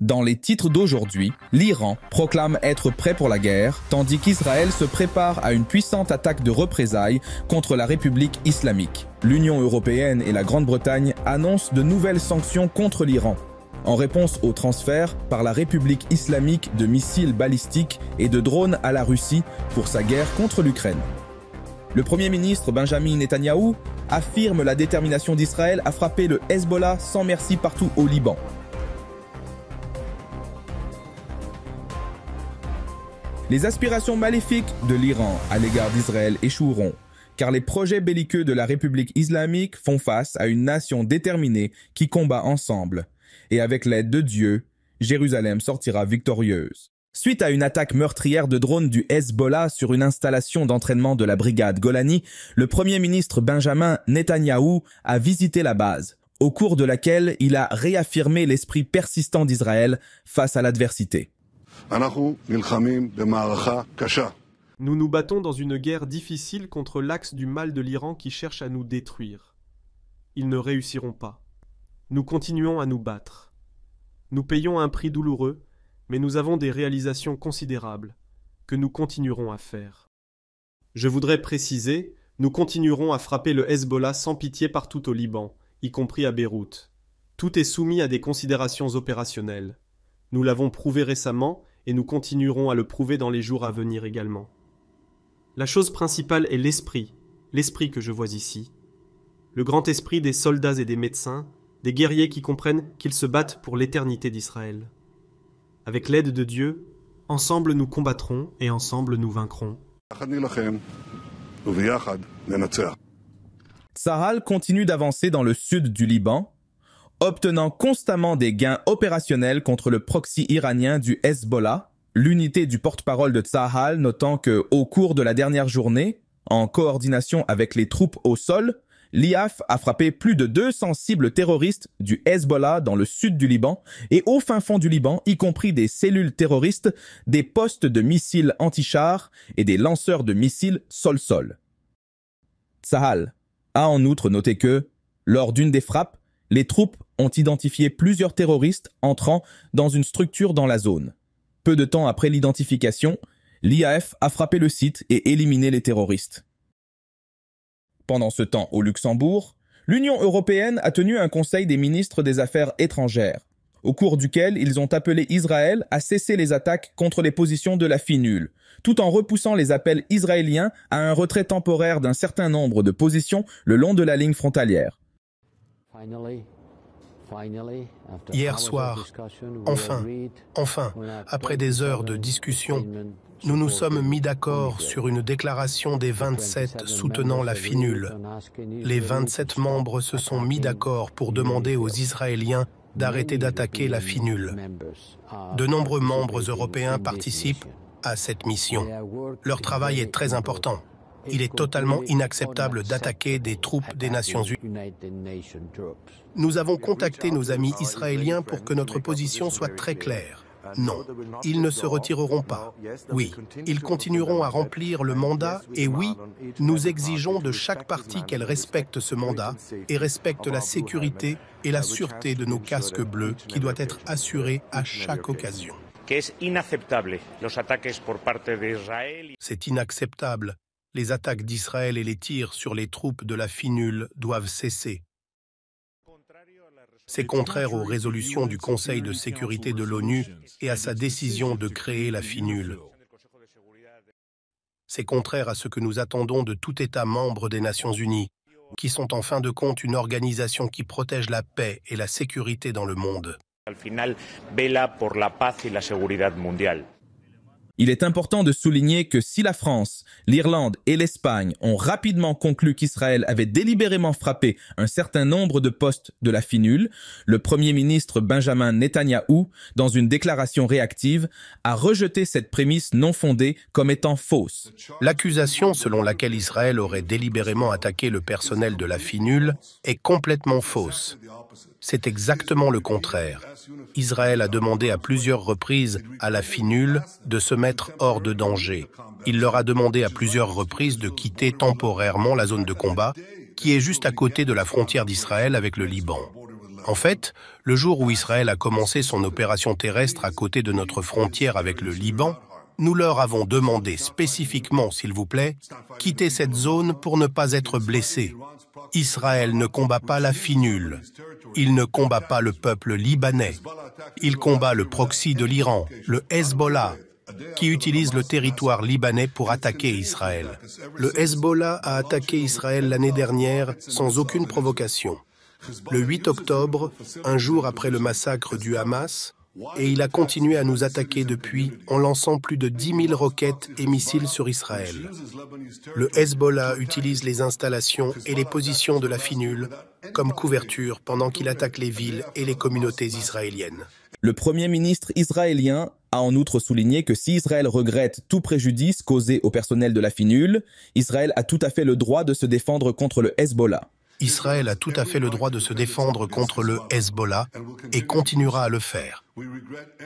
Dans les titres d'aujourd'hui, l'Iran proclame être prêt pour la guerre, tandis qu'Israël se prépare à une puissante attaque de représailles contre la République islamique. L'Union européenne et la Grande-Bretagne annoncent de nouvelles sanctions contre l'Iran en réponse au transfert par la République islamique de missiles balistiques et de drones à la Russie pour sa guerre contre l'Ukraine. Le Premier ministre Benjamin Netanyahou affirme la détermination d'Israël à frapper le Hezbollah sans merci partout au Liban. Les aspirations maléfiques de l'Iran à l'égard d'Israël échoueront, car les projets belliqueux de la République islamique font face à une nation déterminée qui combat ensemble, et avec l'aide de Dieu, Jérusalem sortira victorieuse. Suite à une attaque meurtrière de drones du Hezbollah sur une installation d'entraînement de la brigade Golani, le Premier ministre Benjamin Netanyahou a visité la base, au cours de laquelle il a réaffirmé l'esprit persistant d'Israël face à l'adversité. Nous nous battons dans une guerre difficile contre l'axe du mal de l'Iran qui cherche à nous détruire. Ils ne réussiront pas. Nous continuons à nous battre. Nous payons un prix douloureux, mais nous avons des réalisations considérables que nous continuerons à faire. Je voudrais préciser, nous continuerons à frapper le Hezbollah sans pitié partout au Liban, y compris à Beyrouth. Tout est soumis à des considérations opérationnelles. Nous l'avons prouvé récemment et nous continuerons à le prouver dans les jours à venir également. La chose principale est l'esprit, l'esprit que je vois ici. Le grand esprit des soldats et des médecins, des guerriers qui comprennent qu'ils se battent pour l'éternité d'Israël. Avec l'aide de Dieu, ensemble nous combattrons et ensemble nous vaincrons. Sahal continue d'avancer dans le sud du Liban, obtenant constamment des gains opérationnels contre le proxy iranien du Hezbollah, l'unité du porte-parole de Tsahal notant que, au cours de la dernière journée, en coordination avec les troupes au sol, l'IAF a frappé plus de 200 cibles terroristes du Hezbollah dans le sud du Liban et au fin fond du Liban, y compris des cellules terroristes, des postes de missiles anti char et des lanceurs de missiles sol-sol. Tsahal a en outre noté que, lors d'une des frappes, les troupes ont identifié plusieurs terroristes entrant dans une structure dans la zone. Peu de temps après l'identification, l'IAF a frappé le site et éliminé les terroristes. Pendant ce temps au Luxembourg, l'Union européenne a tenu un conseil des ministres des Affaires étrangères, au cours duquel ils ont appelé Israël à cesser les attaques contre les positions de la FINUL, tout en repoussant les appels israéliens à un retrait temporaire d'un certain nombre de positions le long de la ligne frontalière. Hier soir, enfin, enfin, après des heures de discussion, nous nous sommes mis d'accord sur une déclaration des 27 soutenant la finule. Les 27 membres se sont mis d'accord pour demander aux Israéliens d'arrêter d'attaquer la finule. De nombreux membres européens participent à cette mission. Leur travail est très important. Il est totalement inacceptable d'attaquer des troupes des Nations Unies. Nous avons contacté nos amis israéliens pour que notre position soit très claire. Non, ils ne se retireront pas. Oui, ils continueront à remplir le mandat et oui, nous exigeons de chaque partie qu'elle respecte ce mandat et respecte la sécurité et la sûreté de nos casques bleus qui doit être assurée à chaque occasion. C'est inacceptable les attaques d'Israël et les tirs sur les troupes de la Finule doivent cesser. C'est contraire aux résolutions du Conseil de sécurité de l'ONU et à sa décision de créer la Finule. C'est contraire à ce que nous attendons de tout État membre des Nations Unies, qui sont en fin de compte une organisation qui protège la paix et la sécurité dans le monde. Il est important de souligner que si la France, l'Irlande et l'Espagne ont rapidement conclu qu'Israël avait délibérément frappé un certain nombre de postes de la finule, le Premier ministre Benjamin Netanyahou, dans une déclaration réactive, a rejeté cette prémisse non fondée comme étant fausse. L'accusation selon laquelle Israël aurait délibérément attaqué le personnel de la finule est complètement fausse. C'est exactement le contraire. Israël a demandé à plusieurs reprises à la finule de se mettre hors de danger. Il leur a demandé à plusieurs reprises de quitter temporairement la zone de combat, qui est juste à côté de la frontière d'Israël avec le Liban. En fait, le jour où Israël a commencé son opération terrestre à côté de notre frontière avec le Liban, nous leur avons demandé spécifiquement, s'il vous plaît, quitter cette zone pour ne pas être blessés. Israël ne combat pas la finule il ne combat pas le peuple libanais. Il combat le proxy de l'Iran, le Hezbollah, qui utilise le territoire libanais pour attaquer Israël. Le Hezbollah a attaqué Israël l'année dernière sans aucune provocation. Le 8 octobre, un jour après le massacre du Hamas, et il a continué à nous attaquer depuis en lançant plus de 10 000 roquettes et missiles sur Israël. Le Hezbollah utilise les installations et les positions de la Finule comme couverture pendant qu'il attaque les villes et les communautés israéliennes. Le Premier ministre israélien a en outre souligné que si Israël regrette tout préjudice causé au personnel de la Finule, Israël a tout à fait le droit de se défendre contre le Hezbollah. Israël a tout à fait le droit de se défendre contre le Hezbollah et continuera à le faire.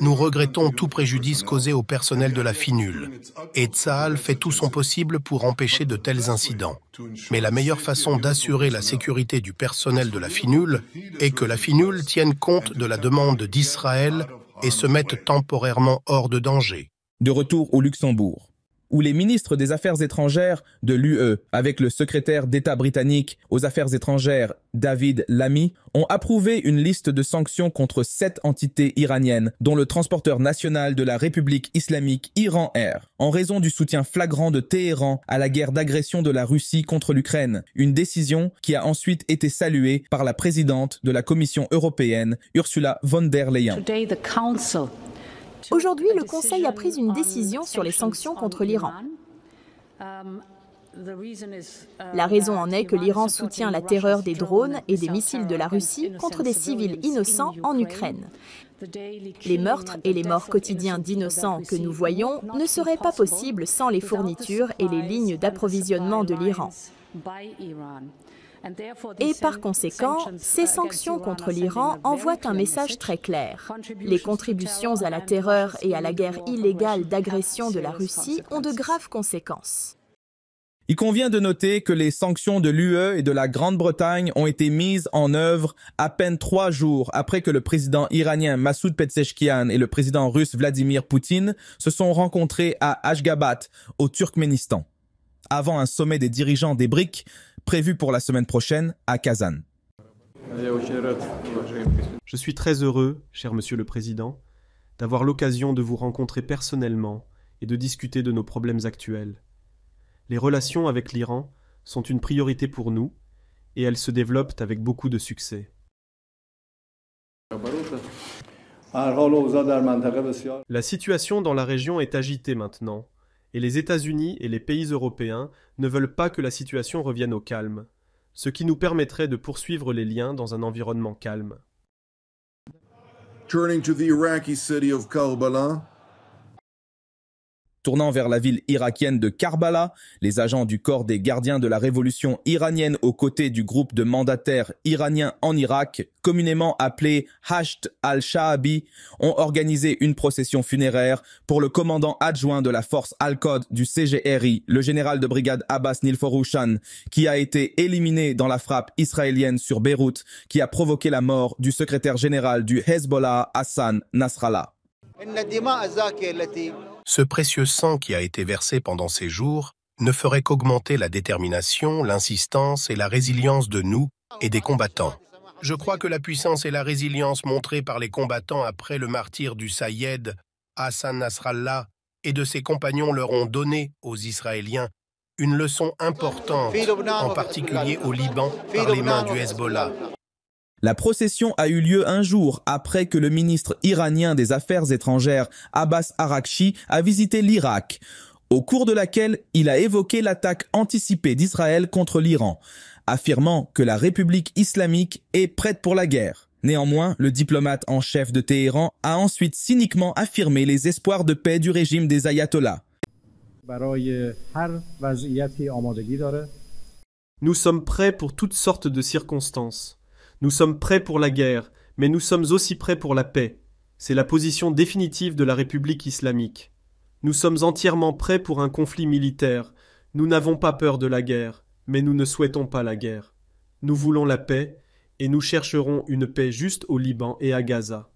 Nous regrettons tout préjudice causé au personnel de la FINUL et Tsahal fait tout son possible pour empêcher de tels incidents. Mais la meilleure façon d'assurer la sécurité du personnel de la FINUL est que la FINUL tienne compte de la demande d'Israël et se mette temporairement hors de danger. De retour au Luxembourg, où les ministres des Affaires étrangères de l'UE, avec le secrétaire d'État britannique aux Affaires étrangères David Lamy, ont approuvé une liste de sanctions contre sept entités iraniennes, dont le transporteur national de la République islamique Iran Air, en raison du soutien flagrant de Téhéran à la guerre d'agression de la Russie contre l'Ukraine, une décision qui a ensuite été saluée par la présidente de la Commission européenne, Ursula von der Leyen. Aujourd'hui, le Conseil a pris une décision euh, sur les sanctions contre l'Iran. Um, uh, la raison en est que l'Iran soutient la terreur des drones et des missiles de la Russie contre des civils innocents en Ukraine. Les meurtres et les morts quotidiens d'innocents que nous voyons ne seraient pas possibles sans les fournitures et les lignes d'approvisionnement de l'Iran. Et par conséquent, ces sanctions contre l'Iran envoient un message très clair. Les contributions à la terreur et à la guerre illégale d'agression de la Russie ont de graves conséquences. Il convient de noter que les sanctions de l'UE et de la Grande-Bretagne ont été mises en œuvre à peine trois jours après que le président iranien Massoud Pezeshkian et le président russe Vladimir Poutine se sont rencontrés à Ashgabat, au Turkménistan. Avant un sommet des dirigeants des BRICS, Prévu pour la semaine prochaine à Kazan. Je suis très heureux, cher Monsieur le Président, d'avoir l'occasion de vous rencontrer personnellement et de discuter de nos problèmes actuels. Les relations avec l'Iran sont une priorité pour nous et elles se développent avec beaucoup de succès. La situation dans la région est agitée maintenant et les États-Unis et les pays européens ne veulent pas que la situation revienne au calme, ce qui nous permettrait de poursuivre les liens dans un environnement calme. Turning to the city of Karbala, Tournant vers la ville irakienne de Karbala, les agents du corps des gardiens de la révolution iranienne aux côtés du groupe de mandataires iraniens en Irak, communément appelé Hasht al-Shaabi, ont organisé une procession funéraire pour le commandant adjoint de la force Al-Qod du CGRI, le général de brigade Abbas Nilforouchan, qui a été éliminé dans la frappe israélienne sur Beyrouth, qui a provoqué la mort du secrétaire général du Hezbollah, Hassan Nasrallah. Ce précieux sang qui a été versé pendant ces jours ne ferait qu'augmenter la détermination, l'insistance et la résilience de nous et des combattants. Je crois que la puissance et la résilience montrées par les combattants après le martyr du Sayed Hassan Nasrallah, et de ses compagnons leur ont donné aux Israéliens une leçon importante, en particulier au Liban, par les mains du Hezbollah. La procession a eu lieu un jour après que le ministre iranien des Affaires étrangères Abbas Arakshi a visité l'Irak, au cours de laquelle il a évoqué l'attaque anticipée d'Israël contre l'Iran, affirmant que la République islamique est prête pour la guerre. Néanmoins, le diplomate en chef de Téhéran a ensuite cyniquement affirmé les espoirs de paix du régime des ayatollahs. Nous sommes prêts pour toutes sortes de circonstances. Nous sommes prêts pour la guerre, mais nous sommes aussi prêts pour la paix. C'est la position définitive de la République islamique. Nous sommes entièrement prêts pour un conflit militaire. Nous n'avons pas peur de la guerre, mais nous ne souhaitons pas la guerre. Nous voulons la paix, et nous chercherons une paix juste au Liban et à Gaza.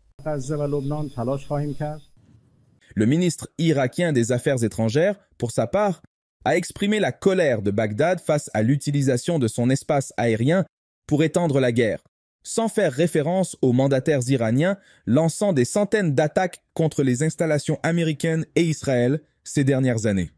Le ministre irakien des Affaires étrangères, pour sa part, a exprimé la colère de Bagdad face à l'utilisation de son espace aérien pour étendre la guerre sans faire référence aux mandataires iraniens lançant des centaines d'attaques contre les installations américaines et israéliennes ces dernières années.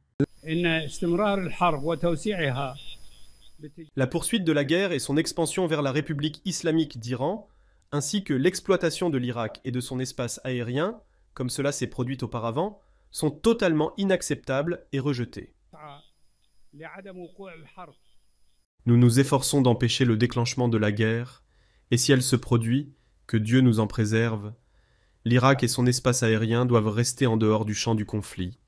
La poursuite de la guerre et son expansion vers la République islamique d'Iran, ainsi que l'exploitation de l'Irak et de son espace aérien, comme cela s'est produit auparavant, sont totalement inacceptables et rejetées. Nous nous efforçons d'empêcher le déclenchement de la guerre et si elle se produit, que Dieu nous en préserve, l'Irak et son espace aérien doivent rester en dehors du champ du conflit.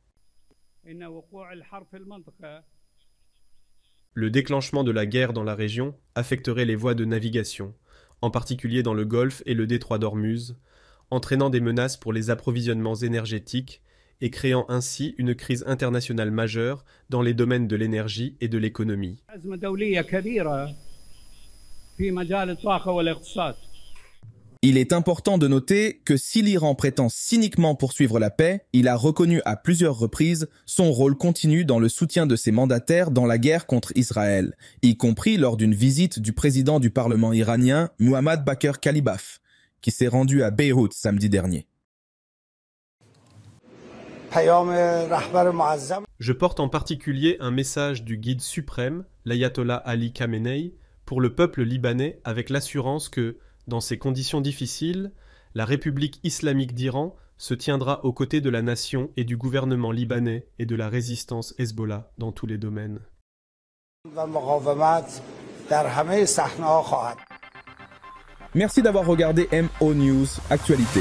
Le déclenchement de la guerre dans la région affecterait les voies de navigation, en particulier dans le Golfe et le détroit d'Ormuz, entraînant des menaces pour les approvisionnements énergétiques et créant ainsi une crise internationale majeure dans les domaines de l'énergie et de l'économie. Il est important de noter que si l'Iran prétend cyniquement poursuivre la paix, il a reconnu à plusieurs reprises son rôle continu dans le soutien de ses mandataires dans la guerre contre Israël, y compris lors d'une visite du président du Parlement iranien, Mohammad Bakr Kalibaf, qui s'est rendu à Beyrouth samedi dernier. Je porte en particulier un message du guide suprême, l'ayatollah Ali Khamenei, pour le peuple libanais avec l'assurance que, dans ces conditions difficiles, la République islamique d'Iran se tiendra aux côtés de la nation et du gouvernement libanais et de la résistance Hezbollah dans tous les domaines. Merci d'avoir regardé MO News Actualité.